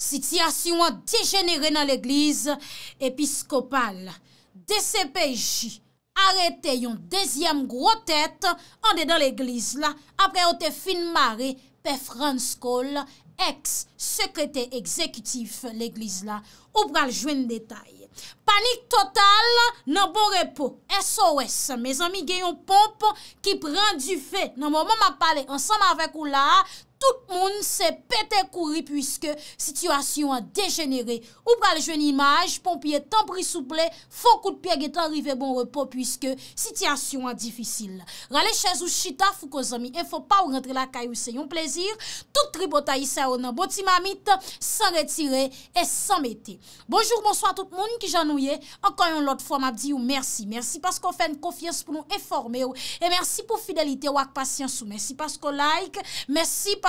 Sitiasyon dijenere nan l'eglize episkopal. D.C.P.J. arete yon dezyem gro tèt an de dan l'eglize la. Apre o te fin mare pe Frans Kohl, ex-sekrete ekzekutif l'eglize la. Ou pral jwen detay. Panik total nan bon repo. S.O.S. Mez ami gen yon pop ki pran du fe nan mouman ma pale ansanman avèk ou la... Tout moun se pete kouri pwiske situasyon an degenere. Ou pral jwen imaj, pompye tan pri souple, fon kout piye getan rive bon repo pwiske situasyon an difisil. Rale chèz ou chita fwou ko zami, en fwa pa ou rentre la kay ou se yon plezir. Tout tribo ta yisa ou nan boti mamit, san retire et san mette. Bonjour, bonsoit tout moun ki janouye. Ankan yon lot fwa mabdi ou mersi. Mersi paskou fèn kofyes pou nou eforme ou. E mersi pou fidelite ou ak pasyans ou. Mersi paskou like, mersi paskou...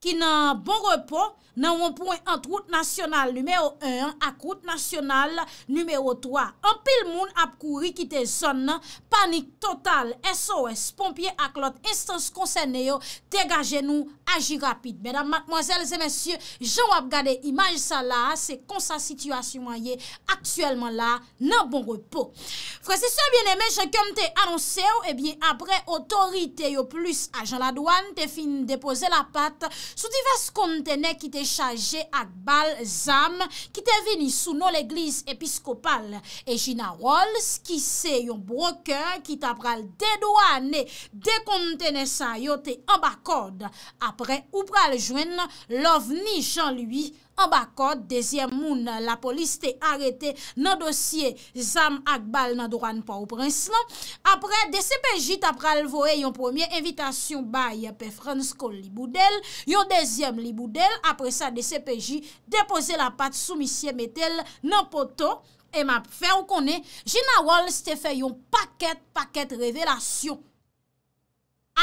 ki nan bon repos nan woun pouen ant route nasyonal numeo 1 ak route nasyonal numeo 3 an pil moun ap kouri ki te zon nan panik total SOS, pompye ak lot instans konsen yo degaje nou agi rapid. Medan matmoazel zemesye, jan wap gade imaj sa la se konsa situasyon wanye aksyelman la nan bon repos Fransiswa bieneme, jen kem te anonse yo, ebyen eh apre otorite yo plus ajan la douan te fin depose la patte Souti vas kontene ki te chaje ak bal zam ki te vini sou nou l'eglis episkopal. E jina wols ki se yon broke ki ta pral dedwa ne de kontene sa yo te ambakod. Apre ou pral jwen l'ovni jan lui. An bakot, dezyem moun la polis te arete nan dosye Zam Akbal nan duran pa ou prinsman. Apre, DCPJ tap ralvoye yon pwemye evitasyon baye pe Fransko Liboudel. Yon dezyem Liboudel, apres sa DCPJ depose la pat sou misye metel nan poto. E map fe ou kone, jina wol ste fe yon paket paket revelasyon.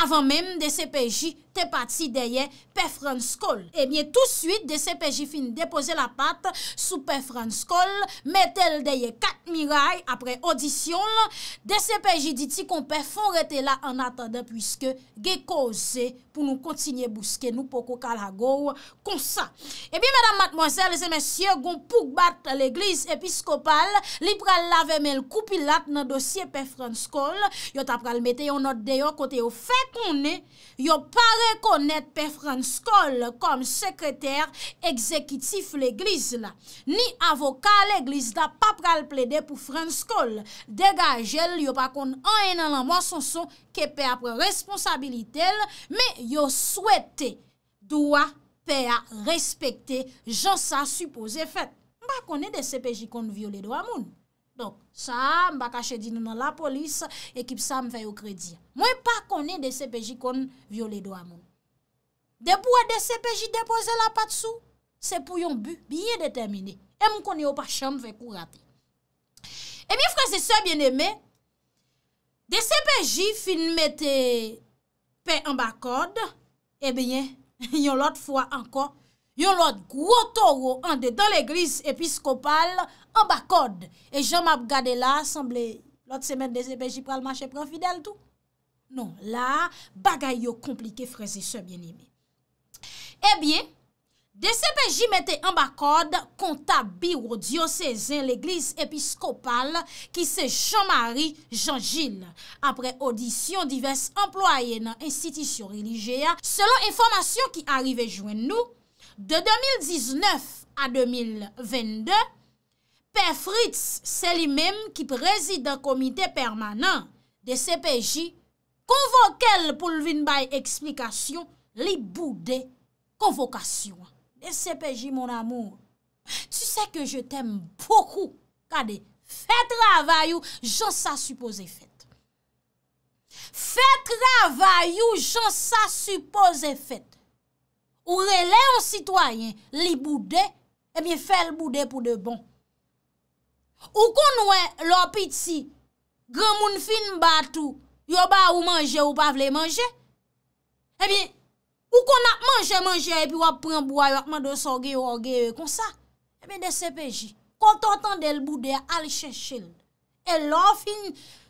Avan menm DCPJ, pati deye pefran skol. E eh miye tout suit, DCPJ fin depose la pat sou pefran skol, metel deye kat miray apre audisyon. DCPJ diti kon pe fon rete la an atade, pwiske ge koze pou nou kontinye bouske nou poko kal ha gow konsa. E bi, mèdam matmozèl, lese mèsyè, goun pouk bat l'eglise episkopal, li pral lave mel koupilat nan dosye pefran skol, yo tap pral metè yon not deyo kote yo fe konè, yo pare Dekonnet pe Franskoll kom sekreter ekzekitif l'eglis la, ni avoka l'eglis da pa pral ple de pou Franskoll. Degajel yo pa kon an enan lan mwa son son ke pe apre responsabilitel, me yo swete doa pe a respekte josa supose fet. Ba konne de sepeji kon viole doa moun. Donk, sa mba kache di nou nan la polis, ekip sa mfe yo kredi. Mwen pa konen de sepeji kon viole do a moun. De pou a e de sepeji depoze la pat sou, se pou yon biye detemine. E mwen konen yo pa chanm ve kou rate. E mwen fwese se bieneme, de sepeji fin mette pe an bak kode, e eh benye, yon lot fwa ankon, yon lot gwo toro ande dan l'eglis episkopal... an bak kode, e jom ap gade la, samble lot semen de CPJ pral manche pran fidel tou. Non, la, bagay yo komplike freze se bien ime. E bie, de CPJ mette an bak kode, konta biro diyo sezen l'eglise episkopal ki se Jean-Marie Jean-Gilles. Apre audisyon, divers employe nan institisyon religie, selon informasyon ki arrive jwen nou, de 2019 a 2022, CPFritz, sè li mèm ki prezide an komite permanent de CPJ, konvoke l pou l vin bay eksplikasyon li boudè konvokasyon. De CPJ, mon amour, tu sè ke je tèm poukou kade fè travayou jan sa supose fèt. Fè travayou jan sa supose fèt. Ou re lè an sitwayen li boudè, e mi fè l boudè pou de bon. Ou kon wè lopit si, gwa moun fin batou, yo ba ou manje ou pa vle manje, e eh bin, ou kon ap manje manje, epi wap pran bwa, wakman doso gwe, wakman doso gwe, kon sa, eh e bin de sepeji, kont an tan del bude, al chè chè li, e lor fin,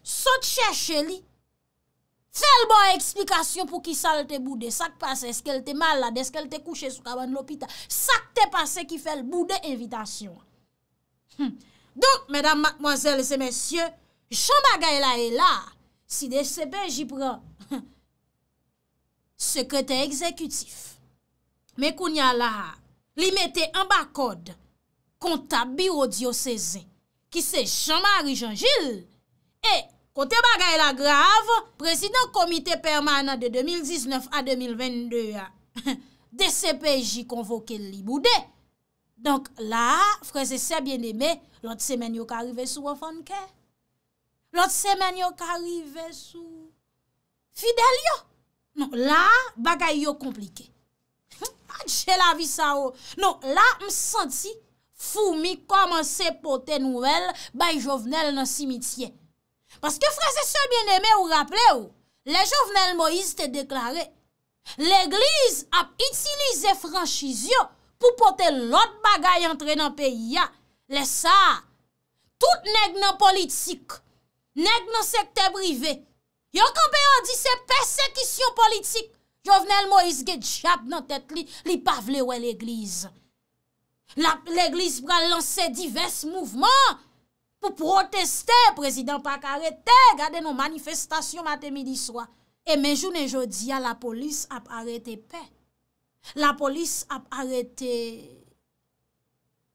sot chè chè li, fè l bon eksplikasyon pou ki sal te bude, sak pase, eske el te malade, eske el te kouche sou kaban lopita, sak te pase ki fè l bude evitasyon. Hmm, Don, mesdames, mademoiselles et messieurs, Jean-Marie Gaila est là, si des CPEJ y prend sekreté exécutif. Mèkounia là, li mette en bakode konta birodio sezen, ki se Jean-Marie Jean-Gilles, et konta magaila grave, président komité permanent de 2019 à 2022. Des CPEJ y konvoke li boudé, Donk la, freze se bien eme, lot semen yo ka rive sou wafan ke? Lot semen yo ka rive sou? Fidel yo? Non, ah, la, bagay yo komplike. A dje la vi sa ou. Oh. Non, la, m senti, fou mi koman se pote nouel, bay jovenel nan simitien. Paske freze se bien eme ou rapple ou, le oh, jovenel Moïse te deklare, l'eglise ap itilize franchiz yo, pou pote lot bagay entre nan peyi ya. Le sa, tout neg nan politik, neg nan sekte brive. Yo kambè an di se persekisyon politik, jo vnen el Moïse Guedjap nan tet li, li pavle wè l'eglise. L'eglise pralansè divers mouvment pou proteste, prezident pak arete, gade nou manifestasyon mate midi swa. E menjou ne jodi ya la polis ap arete pey. La polis ap arete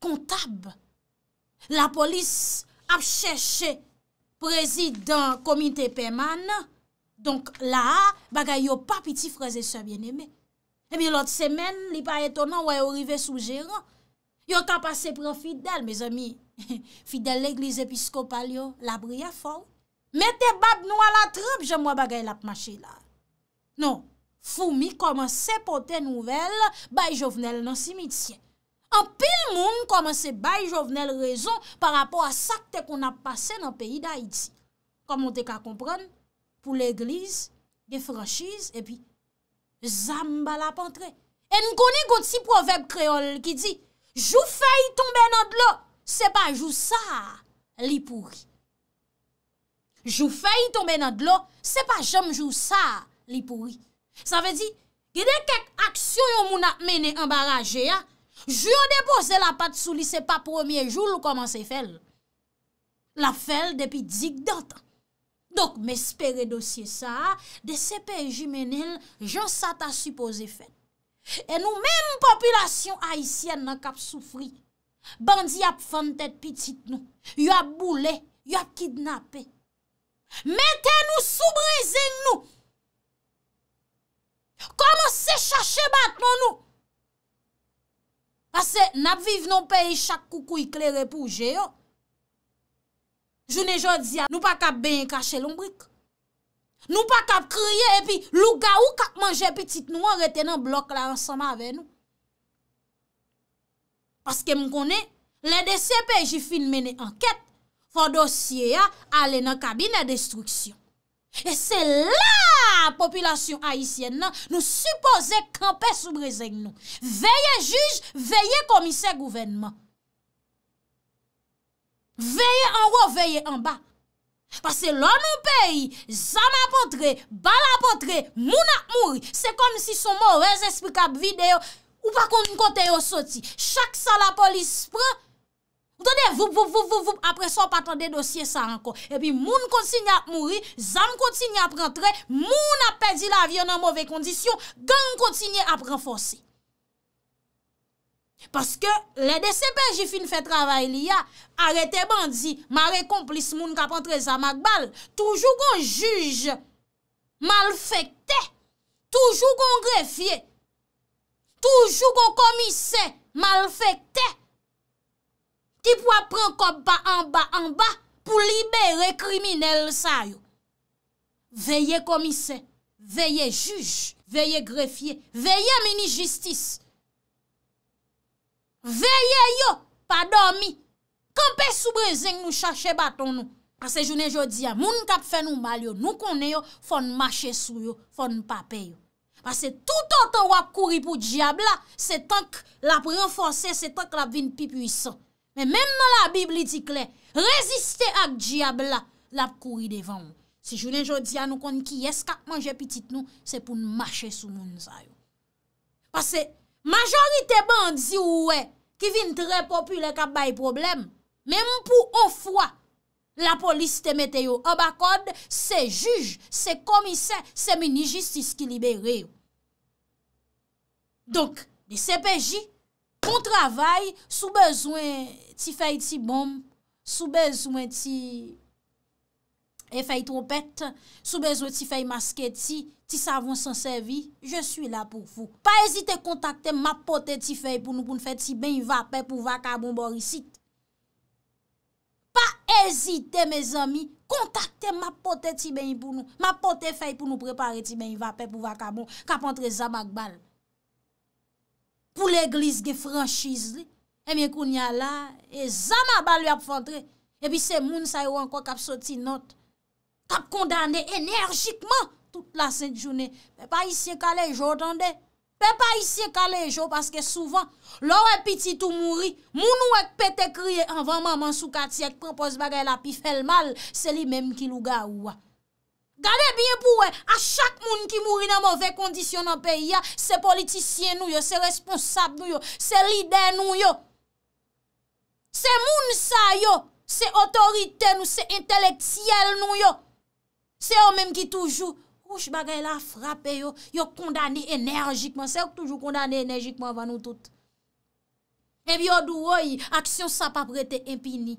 kontab. La polis ap chèche prezidant komite pèman. Donk la, bagay yo pap iti fraze sa eh bien eme. Emi lot semen, li pa etonan, wè yo rive sou jèran. Yo tap ase pran fidèl, mè zèmi. Fidèl l'eglise piskopal yo, labri a fò. Mè te bab nou a la trap, jèm wè bagay lap mache la. Non. Foumi koman se poten nouvel, bay jovenel nan simitien. An pil moun koman se bay jovenel rezon par apò a sakte kon ap pase nan peyi da iti. Koman te ka kompran pou l'egliz, ge franschiz, epi zamba la pantre. En koni konti proveb kreol ki di, jou fey tombe nan dlo, se pa jou sa li pouri. Jou fey tombe nan dlo, se pa jom jou sa li pouri. Sa ve di, kide kek aksyon yon moun ap mene Embaraje ya Jyon depose la pat souli Se pa premier joun lou komanse fel La fel depi dzik dante Dok me spere dosye sa De sepe jimenil Jonsata supose fel E nou menm populasyon Aisyen nan kap soufri Bandi ap fante pitit nou Yon ap boule Yon ap kidnap Mete nou soubreze nou Koman se chache bat nan nou Ase nap viv nan peyi Chak koukou yi kle repouje yo Jounen joun diya Nou pa kap ben yi kache lombrik Nou pa kap kriye E pi lou ga ou kap manje E pi tit nou an reten nan blok la ansama ave nou Aske mkone Le DCP jifin mene anket Fon dosye ya Ale nan kabine destruksyon E se la a popilasyon haisyen nan, nou suppose kampè sou brezèk nou. Veye juj, veye komise gouvenman. Veye an wò, veye an ba. Pase lò nou peyi, zan apotre, bal apotre, moun ap mouri. Se kom si son morèz espikab videyo, ou pa kon kontèyo soti. Chak sa la polis pran, Moutande, vup, vup, vup, vup, vup, apre son patande dosye sa anko. Epi moun kontinye ap mouri, zan kontinye ap rentre, moun ap pedi la vyon an mouve kondisyon, gen kontinye ap renforsi. Paske le de sepejifin fe travay li ya, arete bandi, mare komplis moun kap rentre zan magbal. Toujou kon juj, malfekte, toujou kon grefye, toujou kon komise, malfekte. Ti pou ap pren kop pa anba anba pou libere kriminelle sa yo. Veye komisen, veye juj, veye grefye, veye mini-justis. Veye yo pa dormi. Kampè soubrezen nou chache baton nou. Ase jounè jodi ya, moun kap fè nou mal yo, nou konè yo, fon mache sou yo, fon pape yo. Ase tout anton wap kouri pou diabla, se tank la pre-enfonse, se tank la vin pi-puissant. Men menman la Bibli di kle, reziste ak diyab la, la pou kouri devan ou. Si jounen jodi anou kon ki, yes ka manje pitit nou, se pou nou mache sou moun zayou. Pase, majorite ban di ou we, ki vin tre popule kap bay problem, menman pou ou fwa, la polis te mette yo, oba kod, se juj, se komise, se mini justice ki libere yo. Donk, di sepeji, Kon travay, sou bezwen ti fey ti bom, sou bezwen ti e fey tropet, sou bezwen ti fey maske ti, ti savon san servi, je sou la pou fou. Pa ezite kontakte ma pote ti fey pou nou pou nou fey ti beyin vape pou va kabon borisit. Pa ezite, me zami, kontakte ma pote ti beyin pou nou, ma pote fey pou nou prepare ti beyin vape pou va kabon, kapantre zamak bal. pou l'eglis ge franjiz li, eme eh koun ya la, e zama bal li ap fante, epi eh se moun sa yo anko kap soti not, kap kondande enerjikman, tout la sèdjounen, pe pa isye kale jo tande, pe pa isye kale jo, paske souvan, lor epiti tou mouri, moun ou ek pete kriye, anvanman man sou kati ek propos bagay la pi fel mal, se li menm ki lou ga ouwa, Gade biye pou we, a chak moun ki mouri nan mouve kondisyon nan peyi ya, se politisyen nou yo, se responsab nou yo, se lider nou yo. Se moun sa yo, se otorite nou, se inteleksiyel nou yo. Se yo menm ki toujou, kouch bagay la frape yo, yo kondane enerjikman, se yo toujou kondane enerjikman vwa nou tout. E biyo dou woy, aksyon sa pa prete empinik.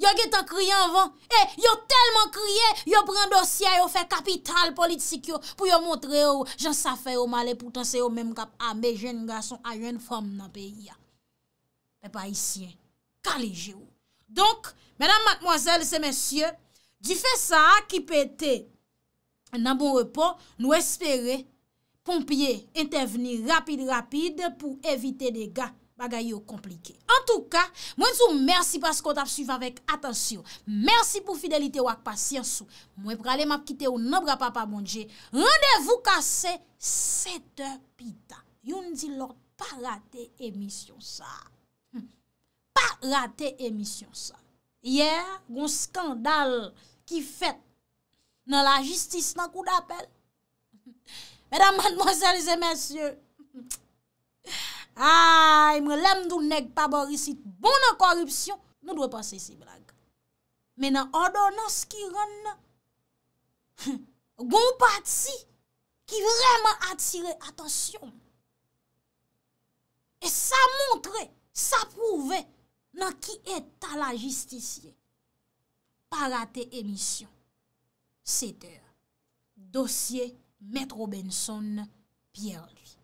Yo getan kriye anvan, e, yo telman kriye, yo pren dosye, yo fe kapital politik yo pou yo montre yo jansafè yo male pou tansè yo menm kap ambe jen nga son a jen fom nan peyi ya. Mè pa isyen, kalije yo. Donk, mèdam matmoazel se mèsyè, jifè sa ki pète nan bon repò nou espere pompye interveni rapide rapide pou evite degat. Pagay yo komplike. En tou ka, mwen sou mersi paskot ap suivan vek. Atensyon. Mersi pou fidelite wak pasyansou. Mwen prale map kite ou nabra papa mounje. Bon Rendevou kase sete pita. Yon di lor pa rate emisyon sa. Pa rate emisyon sa. Yer, goun skandal ki fet nan la jistis nan kou d'apel. Mèdam mèd mwazelize mèsyon. Ay, mre lemdou nek paborisit, bon nan korupsyon, nou dwe pase si blag. Men nan adonans ki ren nan, goun pat si, ki vreman atire atasyon. E sa montre, sa prouve, nan ki et ta la justisye. Parate emisyon. Seteur. Dosye, Metrobenson, Pierre-Louis.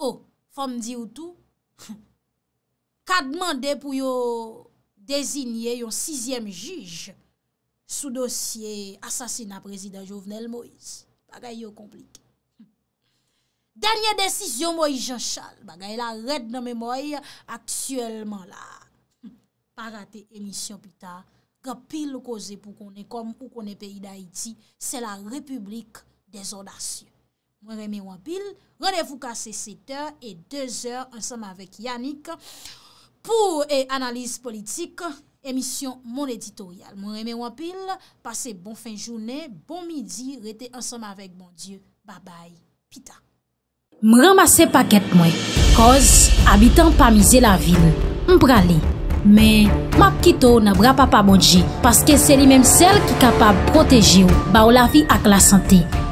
Ou, oh, Kom di ou tou, ka dmandè pou yo dezinyè yon 6èm jige sou dosye asasina prezident Jovenel Moïse. Bagay yo komplike. Danyè desisyon Moïse Jean Charles, bagay la red nan mè Moïse, aksyèlman la, pa rate emisyon pita, ka pil kose pou konè, kom pou konè peyi d'Haïti, se la republik desodasyon. Mwen reme wapil Renevou kase 7h et 2h Ansama vek Yannick Pou analize politik Emisyon moun editoryal Mwen reme wapil Pase bon fin jounen Bon midi Rete ansama vek moun die Mwen ramase paket mwen Koz abitan pa mize la vil Mprale Men map kito na bra pa pa moun di Paske se li menm sel ki kapab proteji ou Ba ou la vi ak la sante